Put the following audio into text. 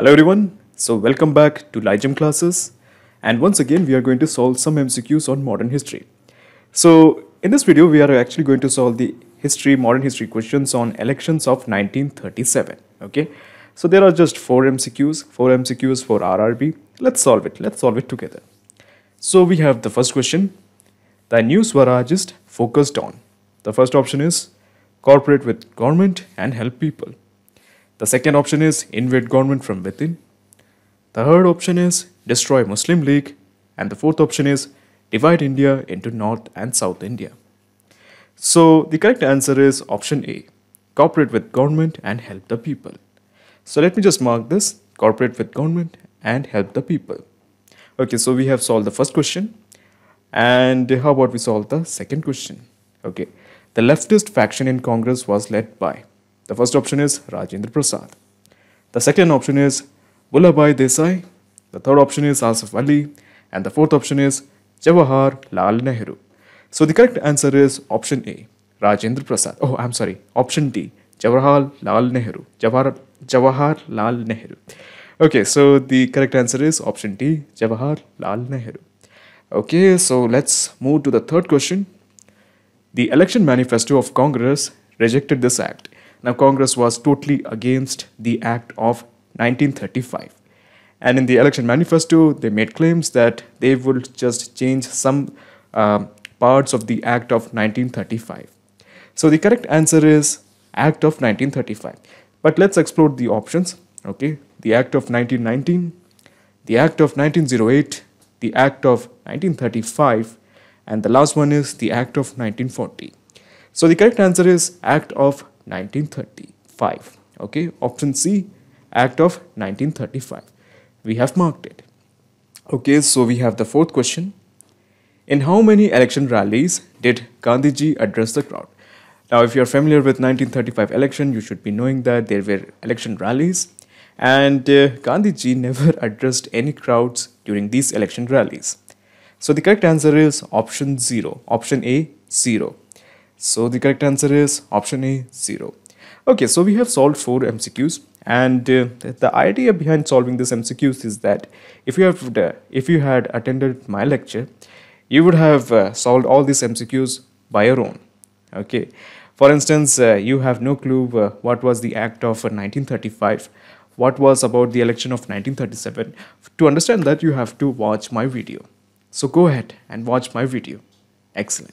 Hello everyone, so welcome back to LIGEM classes and once again we are going to solve some MCQs on modern history. So in this video we are actually going to solve the history, modern history questions on elections of 1937, okay. So there are just 4 MCQs, 4 MCQs for RRB, let's solve it, let's solve it together. So we have the first question, the new Swarajist focused on. The first option is cooperate with government and help people. The second option is invade government from within. The third option is destroy Muslim League. And the fourth option is divide India into North and South India. So the correct answer is option A. Cooperate with government and help the people. So let me just mark this. Cooperate with government and help the people. Okay, so we have solved the first question. And how about we solve the second question? Okay, the leftist faction in Congress was led by the first option is Rajendra Prasad. The second option is Vallabhbhai Desai. The third option is Asif Ali. And the fourth option is Jawahar Lal Nehru. So the correct answer is option A, Rajendra Prasad. Oh, I'm sorry, option D, Jawaharlal Lal Nehru. Jawahar, Jawahar Lal Nehru. Okay, so the correct answer is option D, Jawahar Lal Nehru. Okay, so let's move to the third question. The election manifesto of Congress rejected this act. Now, Congress was totally against the Act of 1935. And in the election manifesto, they made claims that they would just change some uh, parts of the Act of 1935. So the correct answer is Act of 1935. But let's explore the options. Okay, the Act of 1919, the Act of 1908, the Act of 1935, and the last one is the Act of 1940. So the correct answer is Act of 1935 okay option c act of 1935 we have marked it okay so we have the fourth question in how many election rallies did Gandhi ji address the crowd now if you are familiar with 1935 election you should be knowing that there were election rallies and uh, Gandhi ji never addressed any crowds during these election rallies so the correct answer is option 0 option a 0 so the correct answer is option A, 0. Okay, so we have solved 4 MCQs and uh, the idea behind solving this MCQs is that if you, have, uh, if you had attended my lecture, you would have uh, solved all these MCQs by your own. Okay, for instance, uh, you have no clue uh, what was the act of 1935, uh, what was about the election of 1937. To understand that, you have to watch my video. So go ahead and watch my video. Excellent.